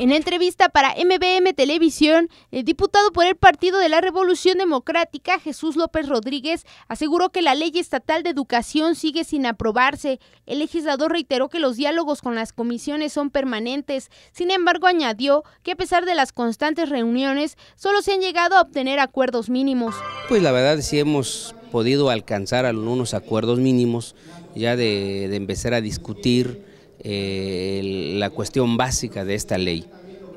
En entrevista para MBM Televisión, el diputado por el Partido de la Revolución Democrática, Jesús López Rodríguez, aseguró que la ley estatal de educación sigue sin aprobarse. El legislador reiteró que los diálogos con las comisiones son permanentes. Sin embargo, añadió que a pesar de las constantes reuniones, solo se han llegado a obtener acuerdos mínimos. Pues la verdad sí hemos podido alcanzar algunos acuerdos mínimos ya de, de empezar a discutir eh, la cuestión básica de esta ley.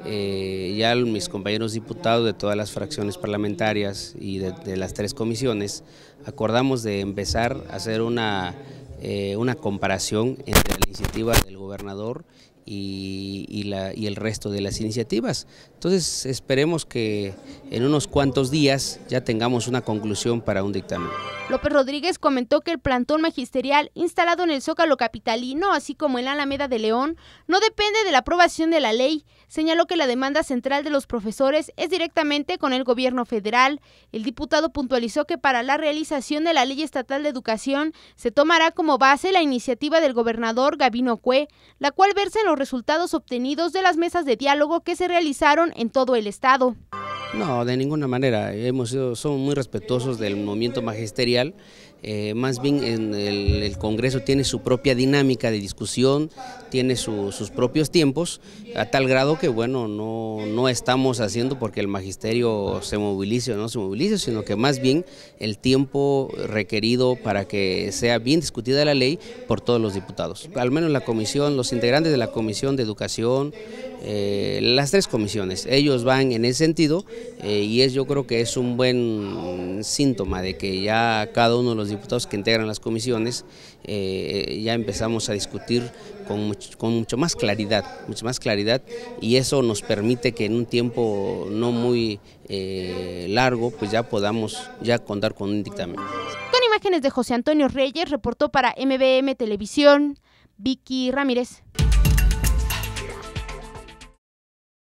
Eh, ya mis compañeros diputados de todas las fracciones parlamentarias y de, las tres comisiones acordamos de empezar a hacer una, eh, una comparación entre la iniciativa del gobernador y, el resto de las iniciativas. Entonces esperemos que en unos cuantos días ya tengamos una conclusión para un dictamen. López Rodríguez comentó que el plantón magisterial instalado en el Zócalo Capitalino, así como en la Alameda de León, no depende de la aprobación de la ley. Señaló que la demanda central de los profesores es directamente con el gobierno federal. El diputado puntualizó que para la realización de la ley estatal de educación se tomará como base la iniciativa del gobernador Gabino Cue, la cual versa en los resultados obtenidos de las mesas de diálogo que se realizaron en todo el estado. No, de ninguna manera. Hemos sido, somos muy respetuosos del movimiento magisterial eh, más bien el, Congreso tiene su propia dinámica de discusión, tiene sus propios tiempos, a tal grado que bueno, no, estamos haciendo porque el magisterio se movilice o no se movilice, sino que más bien el tiempo requerido para que sea bien discutida la ley por todos los diputados. Al menos la comisión, los integrantes de la Comisión de Educación, eh, las tres comisiones, ellos van en ese sentido eh, y es yo creo que es un buen síntoma de que ya cada uno de los diputados que integran las comisiones, eh, ya empezamos a discutir con mucho, con mucho más claridad, mucho más claridad y eso nos permite que en un tiempo no muy eh, largo pues ya podamos ya contar con un dictamen. Con imágenes de José Antonio Reyes, reportó para MBM Televisión, Vicky Ramírez.